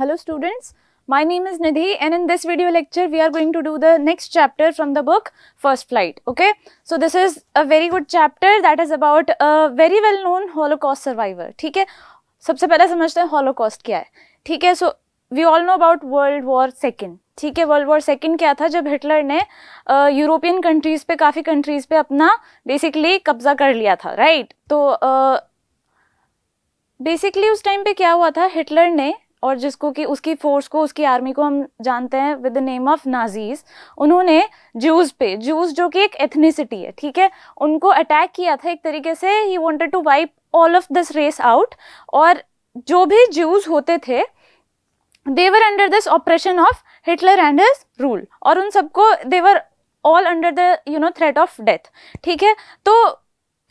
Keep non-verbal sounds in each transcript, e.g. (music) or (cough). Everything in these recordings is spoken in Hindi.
Hello students, my name is Nidhi and in this video lecture we are going to do the next chapter from the book First Flight. Okay, so this is a very good chapter that is about a very well known Holocaust survivor. ठीक है सबसे पहले समझते हैं Holocaust क्या है ठीक है so we all know about world war second ठीक है वर्ल्ड वॉर सेकेंड क्या था जब हिटलर ने यूरोपियन कंट्रीज पे काफ़ी कंट्रीज पे अपना बेसिकली कब्जा कर लिया था राइट right? तो बेसिकली uh, उस टाइम पे क्या हुआ था हिटलर ने और जिसको कि उसकी फोर्स को उसकी आर्मी को हम जानते हैं with the name of Nazis उन्होंने जूस पे जूस जो कि एक एथनिसिटी है ठीक है उनको अटैक किया था एक तरीके से ही wanted to wipe all of this race out और जो भी जूस होते थे they were under this operation of Hitler and his rule और उन सबको they were all under the you know threat of death ठीक है तो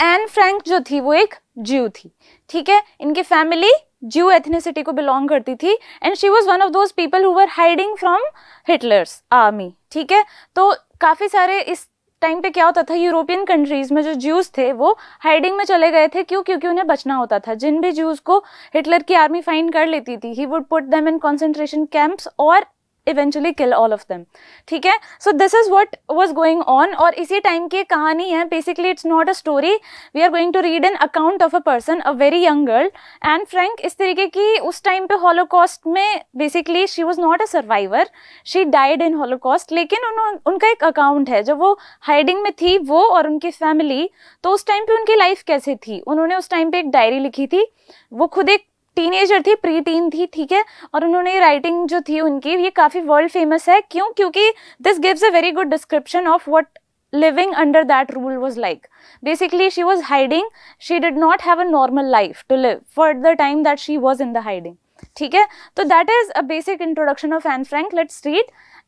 एन फ्रैंक जो थी वो एक जीव थी ठीक है इनकी फैमिली ज्यू एथनिसिटी को बिलोंग करती थी and she was one of those people who were hiding from Hitler's army ठीक है तो काफ़ी सारे इस टाइम पे क्या होता था यूरोपियन कंट्रीज में जो ज्यूज थे वो हाइडिंग में चले गए थे क्यों क्योंकि उन्हें बचना होता था जिन भी ज्यूज को हिटलर की आर्मी फाइंड कर लेती थी he would put them in concentration camps और eventually kill all of them ठीक है so this is what was going on और इसी टाइम की कहानी है basically it's not a story we are going to read an account of a person a very young girl Anne Frank इस तरीके की उस टाइम पे हॉलोकॉस्ट में basically she was not a survivor she died in Holocaust लेकिन उनका एक अकाउंट है जब वो हाइडिंग में थी वो और उनकी फैमिली तो उस टाइम पे उनकी लाइफ कैसे थी उन्होंने उस टाइम पे एक डायरी लिखी थी वो खुद एक टीनेजर थी प्री टीन थी ठीक है और उन्होंने राइटिंग जो थी उनकी ये काफी वर्ल्ड फेमस है क्यों क्योंकि this gives a very good description of what living under that rule was like basically she was hiding she did not have a normal life to live for the time that she was in the hiding ठीक है तो that is a basic introduction of Anne Frank let's read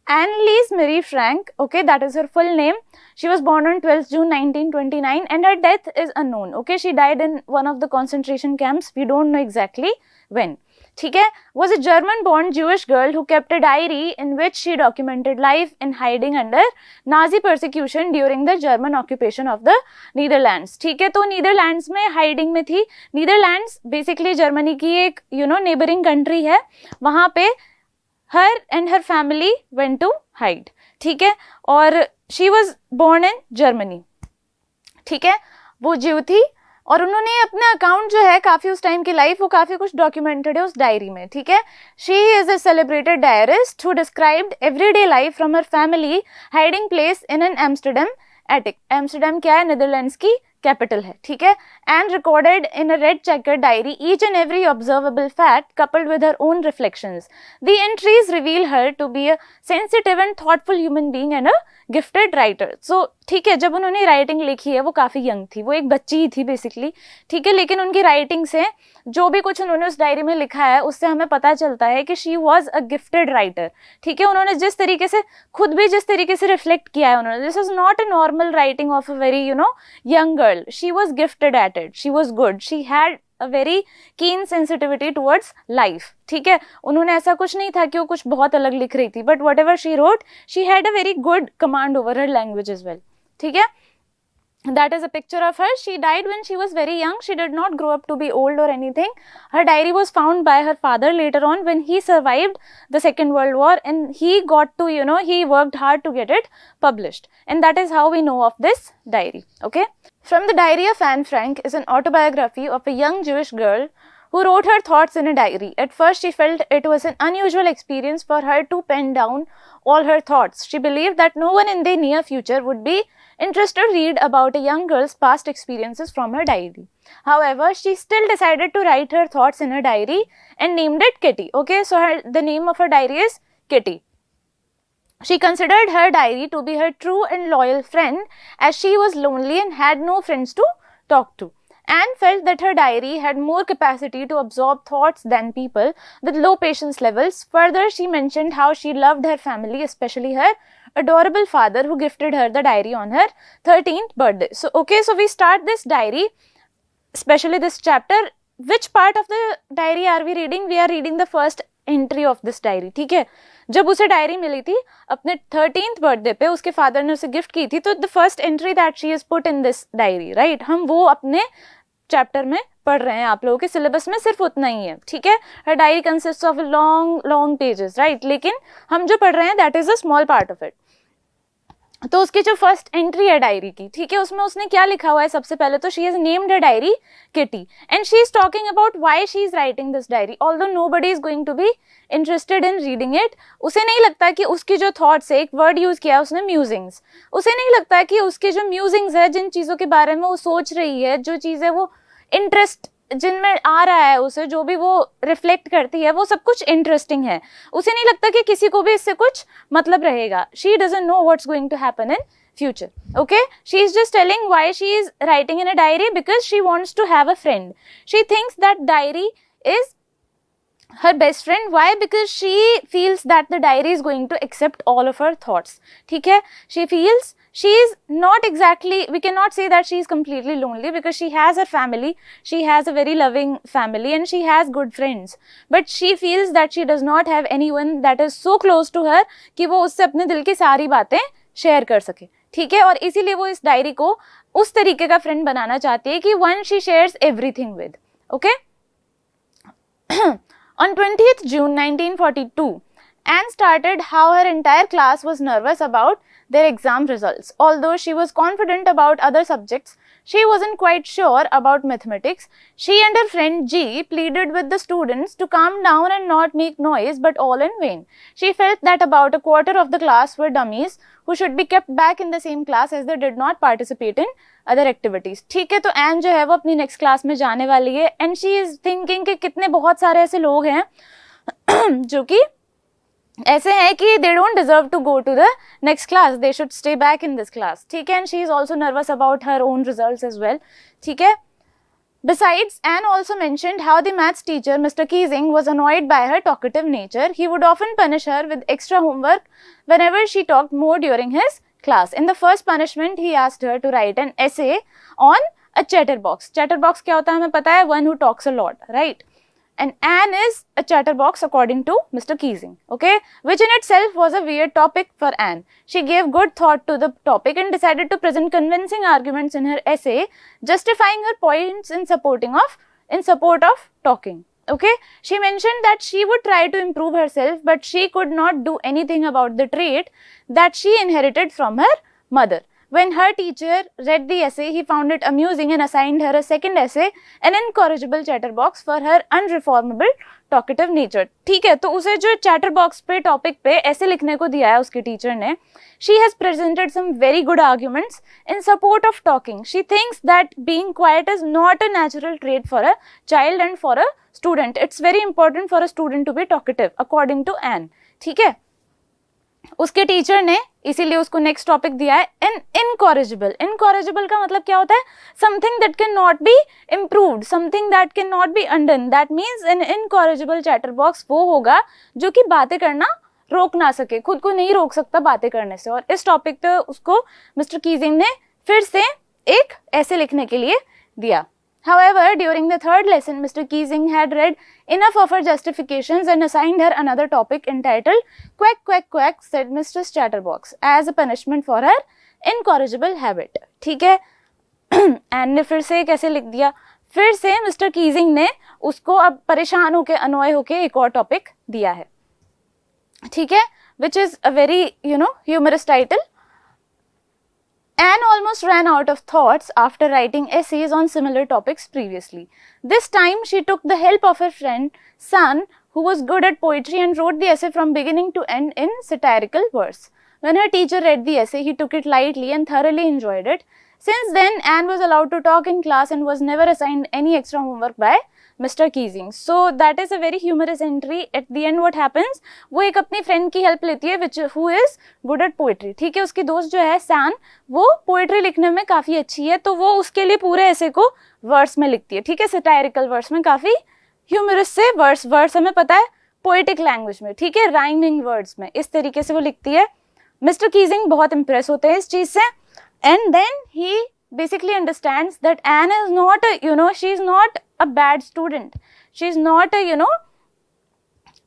Annelise Marie Frank, okay, that is her full name. She was born on 12 June 1929 and her death is unknown, okay. She died in one of the concentration camps, we don't know exactly when. Okay, was a German born Jewish girl who kept a diary in which she documented life in hiding under Nazi persecution during the German occupation of the Netherlands. Okay, so Netherlands me hiding. the Netherlands basically Germany ki ek, you know, neighboring country. Hai. Wahan pe her and her family went to hide ठीक है और she was born in Germany ठीक है वो जीव थी और उन्होंने अपना अकाउंट जो है काफ़ी उस टाइम की लाइफ वो काफ़ी कुछ डॉक्यूमेंटेड है उस डायरी में ठीक है she is a celebrated diarist who described day life from her family hiding place in an Amsterdam attic Amsterdam क्या है नीदरलैंड्स की कैपिटल है ठीक है and recorded in a red checker diary each and every observable fact coupled with her own reflection the entries reveal her to be a sensitive and thoughtful human being and a gifted writer so ठीक है जब उन्होंने राइटिंग लिखी है वो काफ़ी यंग थी वो एक बच्ची ही थी बेसिकली ठीक है लेकिन उनकी राइटिंग से जो भी कुछ उन्होंने उस डायरी में लिखा है उससे हमें पता चलता है कि she was a gifted writer ठीक है उन्होंने जिस तरीके से खुद भी जिस तरीके से रिफ्लेक्ट किया है उन्होंने this is not a normal writing of a very you know young girl. She was gifted at it. She was good. She had a very keen sensitivity towards life. ठीक है उन्होंने ऐसा कुछ नहीं था कि वो कुछ बहुत अलग लिख रही थी but whatever she wrote she had a very good command over her language is well ठीक है that is a picture of her she died when she was very young she did not grow up to be old or anything her diary was found by her father later on when he survived the second world war and he got to you know he worked hard to get it published and that is how we know of this diary okay from the Diary of Anne Frank is an autobiography of a young Jewish girl who wrote her thoughts in a diary. At first, she felt it was an unusual experience for her to pen down all her thoughts. She believed that no one in the near future would be interested to read about a young girl's past experiences from her diary. However, she still decided to write her thoughts in her diary and named it Kitty. Okay, so her, the name of her diary is Kitty. She considered her diary to be her true and loyal friend as she was lonely and had no friends to talk to. Anne felt that her diary had more capacity to absorb thoughts than people with low patience levels. Further, she mentioned how she loved her family, especially her adorable father who gifted her the diary on her 13th birthday. So, okay, so we start this diary, especially this chapter. Which part of the diary are we reading? We are reading the first entry of this diary. Okay? जब उसे डायरी मिली थी अपने थर्टीन बर्थडे पे उसके फादर ने उसे गिफ्ट की थी तो the first entry that she is put in this diary right हम वो अपने चैप्टर में पढ़ रहे हैं आप लोगों के सिलेबस में सिर्फ उतना ही है ठीक है her diary consist of long long pages right लेकिन हम जो पढ़ रहे हैं that is a small part of it तो उसकी जो फर्स्ट एंट्री है डायरी की ठीक है उसमें उसने क्या लिखा हुआ है सबसे पहले तो she is named a diary Kitty and she is talking about why she is writing this diary although nobody is going to be interested in reading it उसे नहीं लगता कि उसकी जो थॉट्स है एक वर्ड यूज किया उसने म्यूजिंग्स उसे नहीं लगता कि उसके जो म्यूजिंग्स है जिन चीज़ों के बारे में वो सोच रही है जो चीज़ है वो इंटरेस्ट जिनमें आ रहा है उसे जो भी वो रिफ्लेक्ट करती है वो सब कुछ इंटरेस्टिंग है उसे नहीं लगता कि किसी को भी इससे कुछ मतलब रहेगा she doesn't know what's going to happen in future okay she is just telling why she is writing in a diary because she wants to have a friend she thinks that diary is her best friend why because she feels that the diary is going to accept all of her thoughts ठीक है she feels she is not exactly we cannot say that she is completely lonely because she has her family she has a very loving family and she has good friends but she feels that she does not have anyone that is so close to her कि वो उससे अपने दिल की सारी बातें शेयर कर सके ठीक है और इसीलिए wo is diary ko us tarike ka friend banana chahti hai ki one she shares everything with okay on 20th june 1942 Anne started how her entire class was nervous about their exam results. Although she was confident about other subjects, she wasn't quite sure about mathematics. She and her friend G pleaded with the students to calm down and not make noise but all in vain. She felt that about a quarter of the class were dummies who should be kept back in the same class as they did not participate in other activities. ठीक है तो Anne जो है वो अपनी next class में जाने वाली है and she is thinking कि कितने बहुत सारे ऐसे लोग हैं (clears throat) जो कि ऐसे हैं कि they don't deserve to go to the next class they should stay back in this class ठीक है and she is also nervous about her own result is well ठीक है Besides, Anne also mentioned how the maths teacher, Mr. Keesing, was annoyed by her talkative nature. He would often punish her with extra homework whenever she talked more during his class. In the first punishment, he asked her to write an essay on a chatterbox. Chatterbox क्या होता है हमें पता है one who talks a lot, right? and Anne is a chatterbox according to Mr. Keesing, okay, which in itself was a weird topic for Anne. She gave good thought to the topic and decided to present convincing arguments in her essay, justifying her points in supporting of, in support of talking, okay. She mentioned that she would try to improve herself, but she could not do anything about the trait that she inherited from her mother. When her teacher read the essay, he found it amusing and assigned her a second essay, an incorrigible chatterbox for her unreformable talkative nature. ठीक है, तो उसे जो chatterbox पे topic पे ऐसे लिखने को दिया है उसकी teacher ने, she has presented some very good arguments in support of talking. She thinks that being quiet is not a natural trait for a child and for a student. It's very important for a student to be talkative, according to Anne. ठीक है? उसके टीचर ने इसीलिए उसको नेक्स्ट टॉपिक दिया है इन इनकॉरेजिबल इनकॉरेजिबल का मतलब क्या होता है something that can not be improve something that can not be undone that means in incorrigible chatter box वो होगा जो कि बातें करना रोक ना सके खुद को नहीं रोक सकता बातें करने से और इस टॉपिक पे उसको मिस्टर कीजिंग ने फिर से एक ऐसे लिखने के लिए दिया However, during the third lesson, Mr. Keesing had read enough of her justifications and assigned her another topic entitled Quack, Quack, Quack, said Mr. Chatterbox as a punishment for her incorrigible habit. ठीक है एन ने फिर से कैसे लिख दिया फिर से मिस्टर कीजिंग ने उसको अब परेशान होके अनोय होके एक और टॉपिक दिया है ठीक है which is a very you know humorous title Anne almost ran out of thoughts after writing essays on similar topics previously. This time she took the help of her friend San who was good at poetry and wrote the essay from beginning to end in satirical verse. When her teacher read the essay, he took it lightly and thoroughly enjoyed it. Since then, Anne was allowed to talk in class and was never assigned any extra homework by Mr Keesing so that is a very humorous entry at the end what happens वो एक अपनी फ्रेंड की हेल्प लेती है which who is good at poetry ठीक है उसकी दोस्त जो है सैन वो पोइट्री लिखने में काफ़ी अच्छी है तो वो उसके लिए पूरे ऐसे को वर्ड्स में लिखती है ठीक है सटायरिकल वर्ड्स में काफ़ी ह्यूमरस से वर्ड्स वर्ड्स हमें पता है पोइटिक लैंग्वेज में ठीक है राइमिंग वर्ड्स में इस तरीके से वो लिखती है मिस्टर कीजिंग बहुत इंप्रेस होते हैं इस चीज़ से and then he basically understands that Anne is not a, you know, she is not a bad student. She is not a, you know,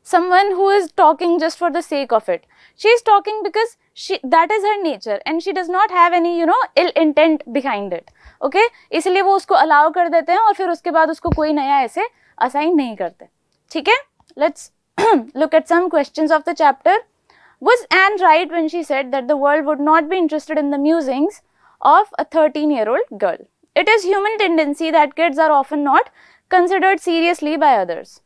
someone who is talking just for the sake of it. She is talking because she, that is her nature and she does not have any, you know, ill intent behind it. Okay? इसलिए वो उसको allow कर देते हैं और फिर उसके बाद उसको कोई नया ऐसे assign नहीं करते. ठीक है? Let's (clears throat) look at some questions of the chapter. Was Anne right when she said that the world would not be interested in the musings of a 13 year old girl. It is human tendency that kids are often not considered seriously by others.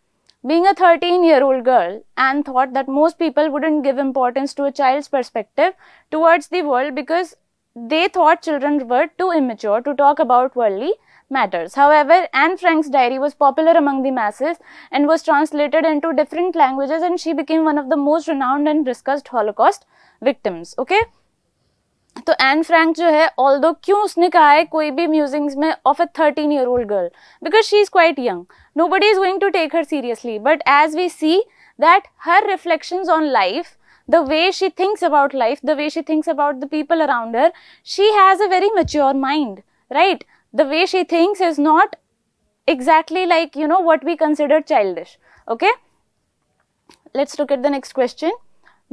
Being a 13 year old girl, Anne thought that most people wouldn't give importance to a child's perspective towards the world because they thought children were too immature to talk about worldly matters. However, Anne Frank's diary was popular among the masses and was translated into different languages and she became one of the most renowned and discussed Holocaust victims. Okay. तो एन फ्रैंक जो है ऑल दो क्यों उसने कहा है कोई भी म्यूजिंग्स में of a thirteen year old girl because she is quite young nobody is going to take her seriously but as we see that her reflection on life the way she thinks about life the way she thinks about the people around her she has a very mature mind right the way she thinks is not exactly like you know what we consider child okay let's look at the next question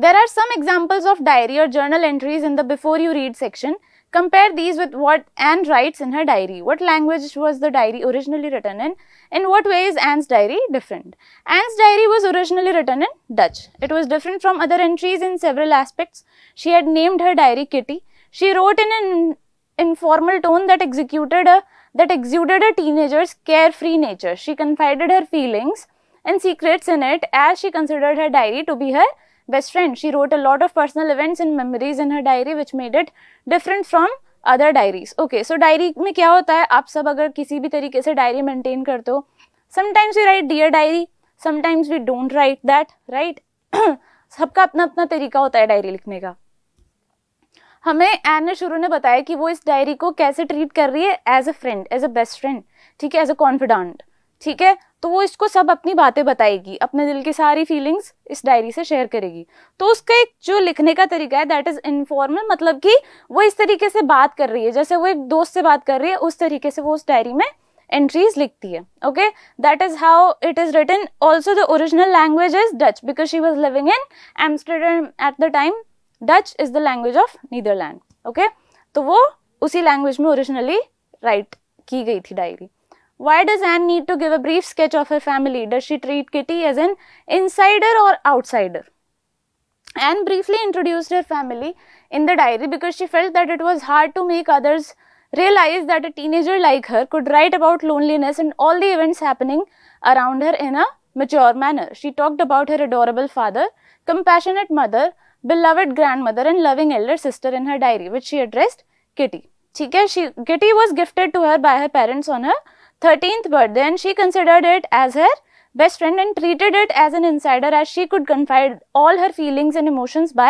There are some examples of diary or journal entries in the before you read section. Compare these with what Anne writes in her diary. What language was the diary originally written in? In what way is Anne's diary different? Anne's diary was originally written in Dutch. It was different from other entries in several aspects. She had named her diary Kitty. She wrote in an informal tone that executed a that exuded a teenager's carefree nature. She confided her feelings and secrets in it as she considered her diary to be her best friend. She wrote a lot of personal events and memories in her diary which made it different from other diaries okay so diary में क्या होता है आप सब अगर किसी भी तरीके से डायरी मेंटेन करते हो sometimes we write dear diary sometimes we don't write that right सबका अपना अपना तरीका होता है डायरी लिखने का हमें एन ने शुरू ने बताया कि वो इस डायरी को कैसे ट्रीट कर रही है as a friend as a best friend ठीक है एज अ कॉन्फिडेंट ठीक है तो वो इसको सब अपनी बातें बताएगी अपने दिल की सारी फीलिंग्स इस डायरी से शेयर करेगी तो उसका एक जो लिखने का तरीका है दैट इज़ इनफॉर्मल मतलब कि वो इस तरीके से बात कर रही है जैसे वो एक दोस्त से बात कर रही है उस तरीके से वो उस डायरी में एंट्रीज लिखती है okay that is how it is written also the original language is Dutch because she was living in Amsterdam at the time Dutch is the language of Netherland okay तो वो उसी लैंग्वेज में ओरिजिनली राइट की गई थी diary Why does Anne need to give a brief sketch of her family? Does she treat Kitty as an insider or outsider? Anne briefly introduced her family in the diary because she felt that it was hard to make others realize that a teenager like her could write about loneliness and all the events happening around her in a mature manner. She talked about her adorable father, compassionate mother, beloved grandmother and loving elder sister in her diary which she addressed Kitty. She, Kitty was gifted to her by her parents on her 13th birthday and she considered it as her best friend and treated it as an insider as she could confide all her feelings and emotions by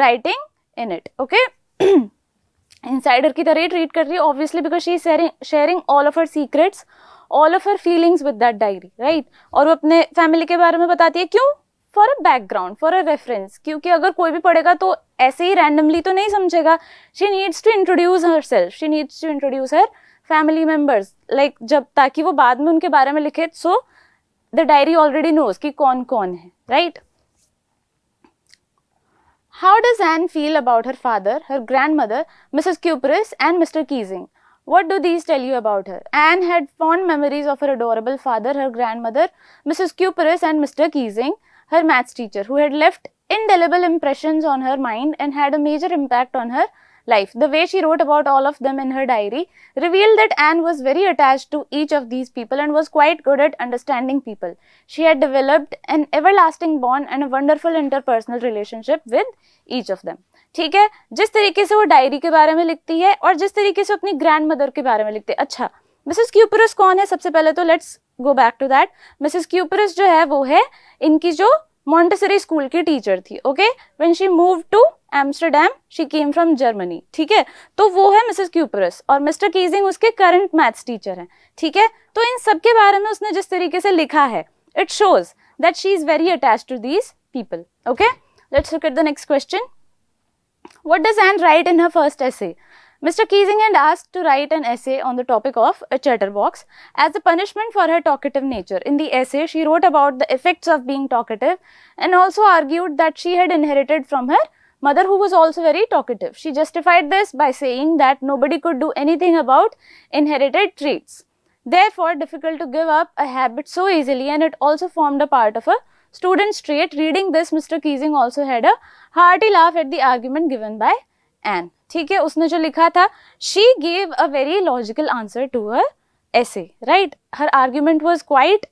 writing in it okay insider ki tarah treat kar rahi obviously because she is sharing sharing all of her secrets all of her feelings with that diary right aur wo apne family ke bare mein batati hai kyun for a background for a reference क्योंकि अगर कोई भी पढ़ेगा तो ऐसे ही रैंडमली तो नहीं समझेगा she needs to introduce herself she needs to introduce her family members like जब ताकि वो बाद में उनके बारे में लिखे so the diary already knows कि कौन कौन है right how does Anne feel about her father her grandmother Mrs Kuperus and Mr Keesing What do these tell you about her? Anne had fond memories of her adorable father, her grandmother, Mrs. Cuperus, and Mr. Keesing, her maths teacher, who had left indelible impressions on her mind and had a major impact on her life. The way she wrote about all of them in her diary revealed that Anne was very attached to each of these people and was quite good at understanding people. She had developed an everlasting bond and a wonderful interpersonal relationship with each of them. ठीक है जिस तरीके से वो डायरी के बारे में लिखती है और जिस तरीके से अपनी ग्रैंड मदर के बारे में लिखती है अच्छा मिसेस क्यूपरस कौन है सबसे पहले तो let's go back to that Mrs Kuperus जो है वो है इनकी जो मॉन्टेसरी स्कूल की टीचर थी okay when she move to Amsterdam she came from Germany ठीक है तो वो है मिसेस क्यूपरस और मिस्टर कीजिंग उसके करंट मैथ्स टीचर हैं ठीक है तो इन सब के बारे में उसने जिस तरीके से लिखा है it shows that she is very attach to these people okay let's look at the next question what does Anne write in her first essay Mr. Keesing had asked to write an essay on the topic of a chatterbox as a punishment for her talkative nature. In the essay, she wrote about the effects of being talkative and also argued that she had inherited from her mother who was also very talkative. She justified this by saying that nobody could do anything about inherited traits. Therefore, difficult to give up a habit so easily and it also formed a part of a student's trait. Reading this, Mr. Keesing also had a hearty laugh at the argument given by Anne. ठीक है उसने जो लिखा था she gave a very logical answer to her essay right her argument was quite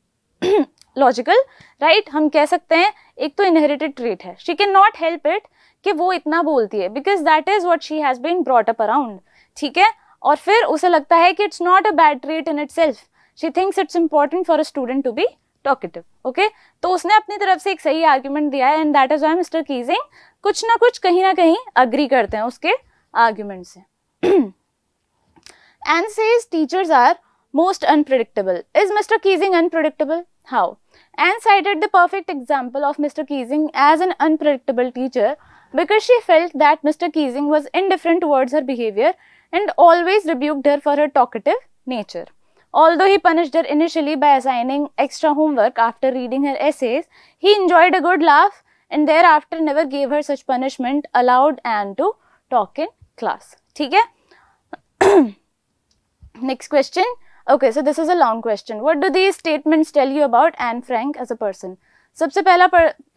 logical right हम कह सकते हैं एक तो इनहेरिटेड ट्रेट है she can not help it कि वो इतना बोलती है because that is what she has been brought up around ठीक है और फिर उसे लगता है कि it's not a bad trait in itself she thinks it's important for a student to be talkative okay तो उसने अपनी तरफ से एक सही आर्ग्यूमेंट दिया है and that is why Mr Keesing कुछ ना कुछ कहीं ना कहीं अग्री करते हैं उसके Arguments. (clears throat) Anne says teachers are most unpredictable. Is Mr. Keating unpredictable? How? Anne cited the perfect example of Mr. Keating as an unpredictable teacher because she felt that Mr. Keating was indifferent towards her behavior and always rebuked her for her talkative nature. Although he punished her initially by assigning extra homework after reading her essays, he enjoyed a good laugh and thereafter never gave her such punishment, allowed Anne to talk in class theek (clears throat) hai next question okay so this is a long question what do these statements tell you about anne frank as a person सबसे पहला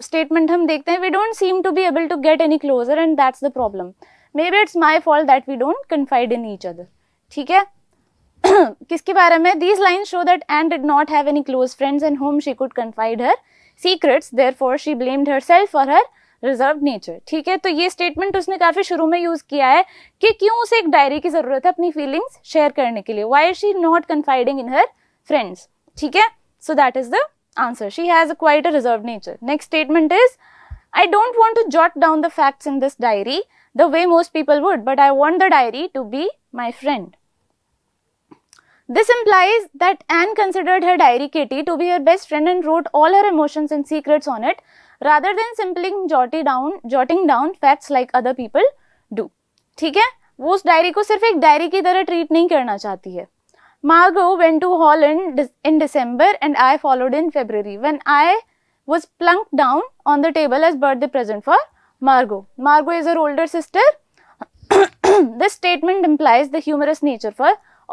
स्टेटमेंट हम देखते हैं we don't seem to be able to get any closer and that's the problem maybe it's my fault that we don't confide in each other ठीक है (clears throat) किसके बारे में these line show that Anne did not have any close friends and home she could confide her secrets therefore she blamed herself for her reserve nature ठीक है तो ये स्टेटमेंट उसने काफी शुरू में यूज किया है कि क्यों उसे एक डायरी की जरूरत है अपनी फीलिंग्स शेयर करने के लिए why she not confiding in her friends ठीक है so that is the answer she has quite a reserve nature next statement is I don't want to jot down the facts in this diary the way most people would but I want the diary to be my friend this implies that Anne considered her diary Kitty to be her best friend and wrote all her emotions and secrets on it rather than simply jotting down jotting down facts like other people do ठीक है वो उस डायरी को सिर्फ एक डायरी की तरह ट्रीट नहीं करना चाहती है Margot went to Holland in December and I followed in February when I was plunk down on the table as birthday present for Margot Margot is her older sister this statement implies the humorous nature for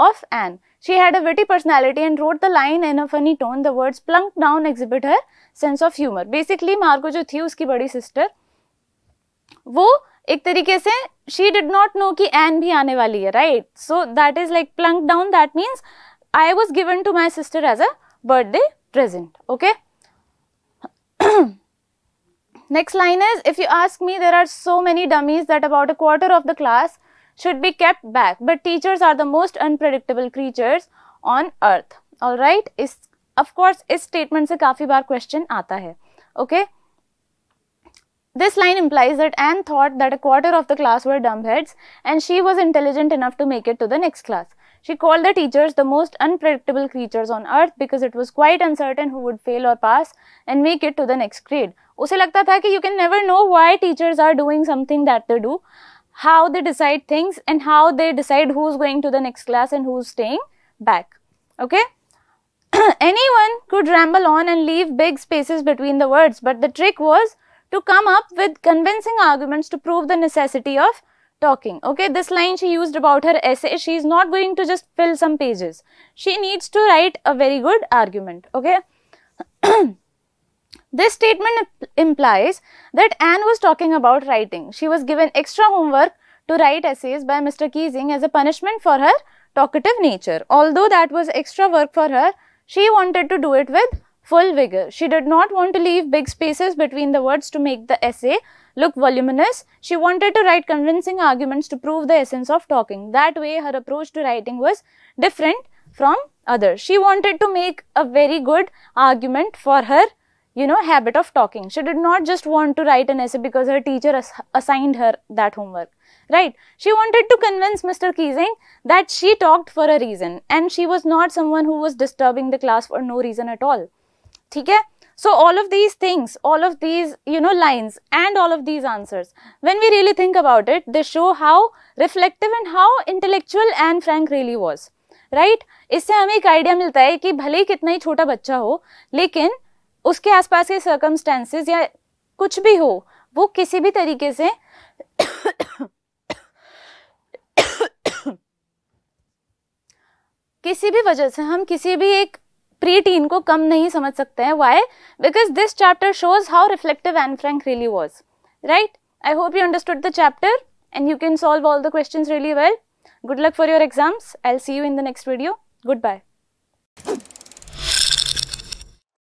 of Anne. She had a witty personality and wrote the line in a funny tone. The words plunk down exhibit her sense of humor. Basically, Margot जो थी उसकी बड़ी sister, वो एक तरीके से she did not know कि Anne भी आने वाली है right so that is like plunk down that means I was given to my sister as a Next line is, if you ask me, there are so many dummies that about a quarter of the class should be kept back. But teachers are the most unpredictable creatures on earth. All right. of course is statement se kafi bar question aata hai. Okay. This line implies that Anne thought that a quarter of the class were dumbheads and she was intelligent enough to make it to the next class. She called the teachers the most unpredictable creatures on earth because it was quite uncertain who would fail or pass and make it to the next grade. उसे लगता था कि you can never know why teachers are doing something that they do how they decide things and how they decide who's going to the next class and who's staying back. Okay. (clears throat) Anyone could ramble on and leave big spaces between the words, but the trick was to come up with convincing arguments to prove the necessity of talking. Okay, this line she used about her essay, she is not going to just fill some pages. She needs to write a very good argument. Okay. (clears throat) This statement implies that Anne was talking about writing. She was given extra homework to write essays by Mr. Keating as a punishment for her talkative nature. Although that was extra work for her, she wanted to do it with full vigor. She did not want to leave big spaces between the words to make the essay look voluminous. She wanted to write convincing arguments to prove the essence of talking. That way, her approach to writing was different from others. She wanted to make a very good argument for her you know, habit of talking. She did not just want to write an essay because her teacher ass assigned her that homework, right? She wanted to convince Mr. Keezing that she talked for a reason and she was not someone who was disturbing the class for no reason at all. Okay? So, all of these things, all of these, you know, lines and all of these answers, when we really think about it, they show how reflective and how intellectual Anne Frank really was, right? इससे हमें एक आइडिया मिलता है कि भले ही कितना ही छोटा बच्चा हो लेकिन उसके आसपास के सर्कमस्टेंसेस या कुछ भी हो वो किसी भी तरीके से किसी भी वजह से हम किसी भी एक प्री टीन को कम नहीं समझ सकते हैं why because this chapter shows how reflective Anne Frank really was right I hope you understood the chapter and you can solve all the question really well good luck for your exams I see you in the next video good bye